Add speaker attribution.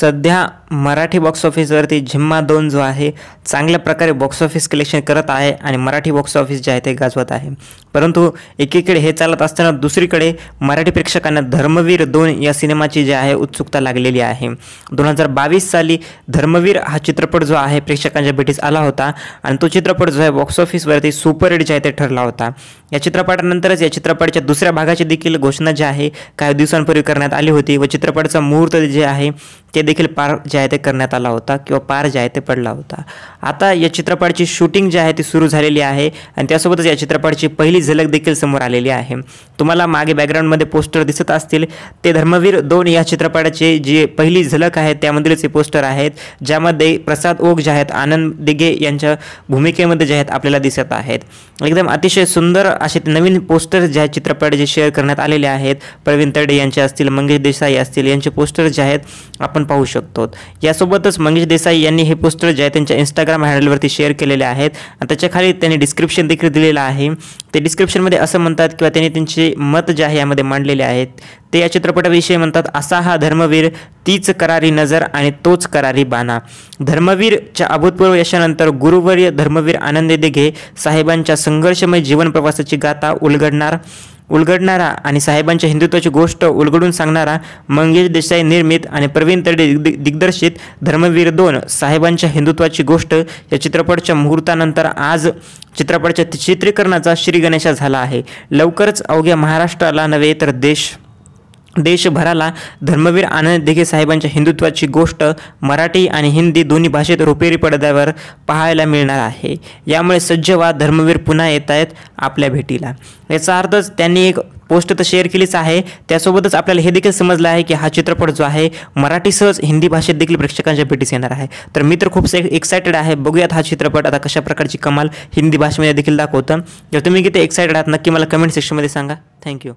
Speaker 1: सध्या मराठी बॉक्स ऑफिसवरती झिम्मा दोन जो आहे चांगल्या प्रकारे बॉक्स ऑफिस कलेक्शन करत आहे आणि मराठी बॉक्स ऑफिस जे आहे ते गाजवत आहे परंतु एकीकडे हे चालत असताना दुसरीकडे मराठी प्रेक्षकांना धर्मवीर दोन या सिनेमाची जी आहे उत्सुकता लागलेली आहे दोन हजार बावीस साली धर्मवीर हा चित्रपट जो आहे प्रेक्षकांच्या भेटीस आला होता आणि तो चित्रपट जो आहे बॉक्स ऑफिसवरती सुपरहिट जे आहे ते ठरला होता या चित्रपटानंतरच या चित्रपटाच्या दुसऱ्या भागाची देखील घोषणा जी आहे काही दिवसांपूर्वी करण्यात आली होती व चित्रपटाचा मुहूर्त जे आहे ते देखील पार जे आहे ते करण्यात आला होता किंवा पार जे आहे ते पडला होता आता या चित्रपटाची शूटिंग जे आहे ती सुरू झालेली आहे आणि त्यासोबतच या चित्रपटाची पहिली झलक देखील समोर आलेली आहे तुम्हाला मागे बॅकग्राऊंडमध्ये पोस्टर दिसत असतील ते धर्मवीर दोन या चित्रपटाचे जे पहिली झलक आहे त्यामधीलच हे पोस्टर आहेत ज्यामध्ये प्रसाद ओक जे आहेत आनंद दिघे यांच्या भूमिकेमध्ये जे आहेत आपल्याला दिसत आहेत एकदम अतिशय सुंदर असे नवीन पोस्टर जे चित्रपट जे शेअर करण्यात आलेले आहेत प्रवीण तरडे यांचे असतील मंगेश देसाई असतील यांचे पोस्टर जे आहेत आपण आपण पाहू शकतो यासोबतच मंगेश देसाई यांनी हे पोस्टर जे आहे त्यांच्या इंस्टाग्राम हँडलवरती शेअर केलेले आहेत आणि त्याच्याखाली त्यांनी डिस्क्रिप्शन देखील दिलेलं आहे ते डिस्क्रिप्शनमध्ये असं म्हणतात किंवा त्यांनी त्यांचे मत जे आहे यामध्ये मांडलेले आहेत ते या चित्रपटाविषयी म्हणतात असा हा धर्मवीर तीच करारी नजर आणि तोच करारी बाणा धर्मवीरच्या अभूतपूर्व यशानंतर गुरुवर्य धर्मवीर आनंद देघे साहेबांच्या संघर्षमय जीवन प्रवासाची गाथा उलगडणार उलगडणारा आणि साहेबांच्या हिंदुत्वाची गोष्ट उलगडून सांगणारा मंगेश देसाई निर्मित आणि प्रवीण तडे दिग्दर्शित धर्मवीर दोन साहेबांच्या हिंदुत्वाची गोष्ट या चित्रपटच्या मुहूर्तानंतर आज चित्रपटाच्या चित्रीकरणाचा श्रीगणेशा झाला आहे लवकरच अवघ्या महाराष्ट्राला नव्हे तर देश देशभराला धर्मवीर आनंद देखे साहेबांच्या हिंदुत्वाची गोष्ट मराठी आणि हिंदी दोन्ही भाषेत रुपेरी पडद्यावर पाहायला मिळणार आहे यामुळे सज्जवा धर्मवीर पुन्हा येत आहेत आपल्या भेटीला याचा अर्थच त्यांनी एक पोस्ट तर शेअर केलीच आहे त्यासोबतच आपल्याला हे देखील समजलं आहे की हा चित्रपट जो आहे मराठीसहच हिंदी भाषेत देखील प्रेक्षकांच्या भेटीस येणार आहे तर मी तर खूप एक्सायटेड आहे बघूयात हा चित्रपट आता कशा प्रकारची कमाल हिंदी भाषेमध्ये देखील दाखवतं जर तुम्ही किती एक्सायटेड आहात नक्की मला कमेंट सेक्शनमध्ये सांगा थँक्यू